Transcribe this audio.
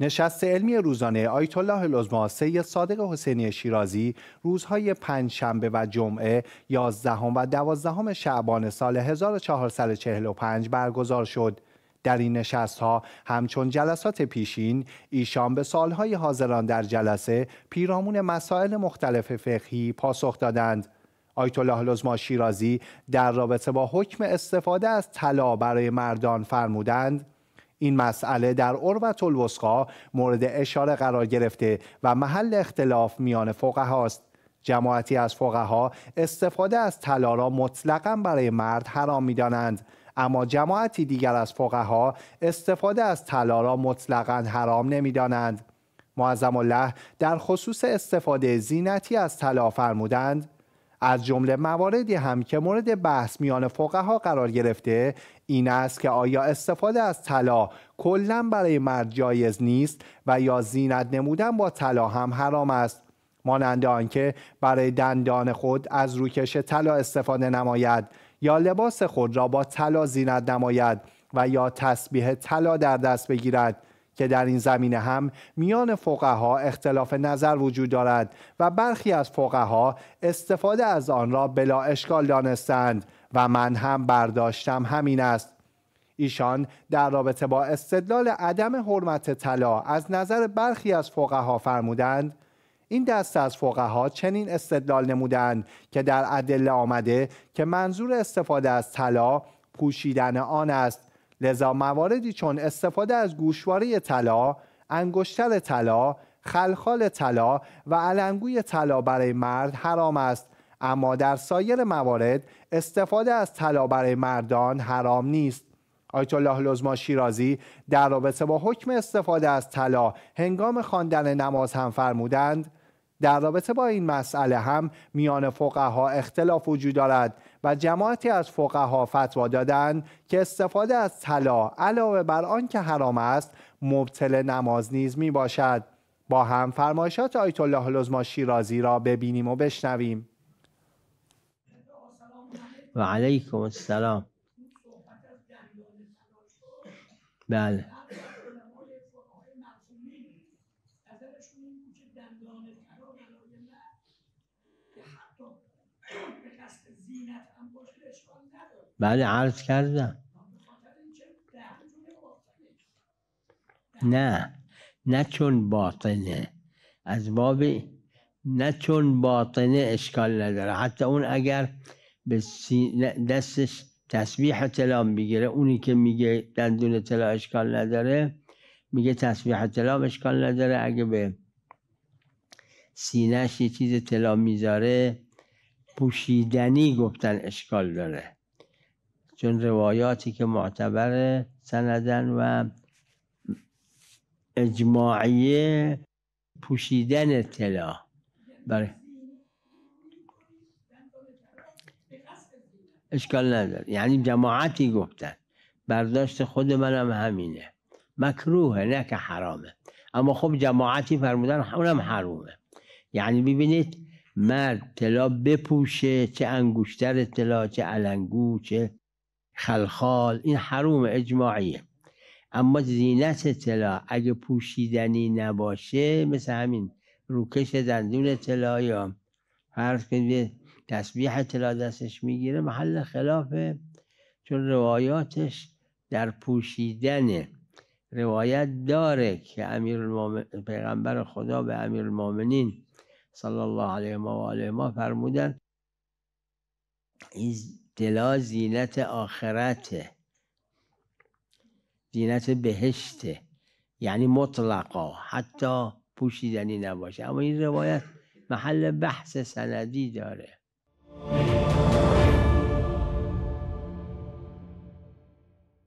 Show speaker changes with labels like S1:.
S1: نشست علمی روزانه آیت الله العظما سید صادق حسینی شیرازی روزهای پنج شنبه و جمعه 11 و 12 شعبان سال 1445 برگزار شد. در این نشست ها همچون جلسات پیشین ایشان به سالهای حاضران در جلسه پیرامون مسائل مختلف فقهی پاسخ دادند. آیت الله شیرازی در رابطه با حکم استفاده از طلا برای مردان فرمودند این مسئله در عروت الوسقا مورد اشاره قرار گرفته و محل اختلاف میان هاست. جماعتی از ها استفاده از طلا را مطلقا برای مرد حرام میدانند اما جماعتی دیگر از فقها استفاده از طلا را مطلقا حرام نمیدانند معظم الله در خصوص استفاده زینتی از طلا فرمودند از جمله مواردی هم که مورد بحث میان فقها قرار گرفته این است که آیا استفاده از طلا کلا برای مرد جایز نیست و یا زینت نمودن با طلا هم حرام است مانند آنکه برای دندان خود از روکش طلا استفاده نماید یا لباس خود را با طلا زینت نماید و یا تسبیح طلا در دست بگیرد که در این زمینه هم میان فقها اختلاف نظر وجود دارد و برخی از فقها استفاده از آن را بلا اشکال دانستند و من هم برداشتم همین است ایشان در رابطه با استدلال عدم حرمت طلا از نظر برخی از فقها فرمودند این دست از فقها چنین استدلال نمودند که در ادله آمده که منظور استفاده از طلا پوشیدن آن است لذا مواردی چون استفاده از گوشواره طلا، انگشتر طلا، خلخال طلا و علنگوی طلا برای مرد حرام است اما در سایر موارد استفاده از طلا برای مردان حرام نیست آیت الله لزما شیرازی در رابطه با حکم استفاده از طلا هنگام خواندن نماز هم فرمودند در رابطه با این مسئله هم میان فقها اختلاف وجود دارد و جماعتی از فقها فتوا دادند که استفاده از طلا علاوه بر آنکه حرام است مبتل نماز نیز می باشد با هم فرمایشات آیت الله لزما شیرازی را ببینیم و بشنویم
S2: و علیکم السلام بله نظرشون این بود که دندان فرا برای مرد که حتی به قصد زینت هم باشه اشکال نداره بله عرض کردم نه نه چون باطنه از باب نه چون باطنه اشکال نداره حتی اون اگر به دستش تسبیح تلام بگیره اونی که میگه دندون تلا اشکال نداره میگه تصویح طلا اشکال نداره اگه به سینهش یه چیز طلا میذاره پوشیدنی گفتن اشکال داره چون روایاتی که معتبر سندن و اجماعیه پوشیدن طلا برای اشکال نداره یعنی جماعتی گفتن برداشت خود منم همینه مکروه نه که حرامه اما خب جماعتی فرمودن اونم حرومه یعنی ببینید مرد طلا بپوشه چه انگوشتر طلا چه علنگو چه خلخال این حروم اجماعیه اما زینت طلا اگه پوشیدنی نباشه مثل همین روکش دندون طلا یا فرض کنید تسبیح طلا دستش میگیره محل خلافه چون روایاتش در پوشیدن روایت داره که امیر پیغمبر خدا به امیر المومنین صلی الله علیه و آله ما فرمودن این دلا زینت آخرته زینت بهشته یعنی مطلقا حتی پوشیدنی نباشه اما این روایت محل بحث سندی داره